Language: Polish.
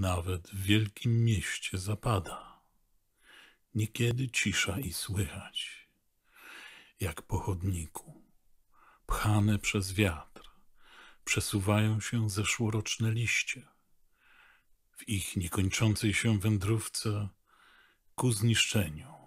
nawet w wielkim mieście zapada. Niekiedy cisza i słychać, jak po chodniku, pchane przez wiatr, przesuwają się zeszłoroczne liście. W ich niekończącej się wędrówce ku zniszczeniu.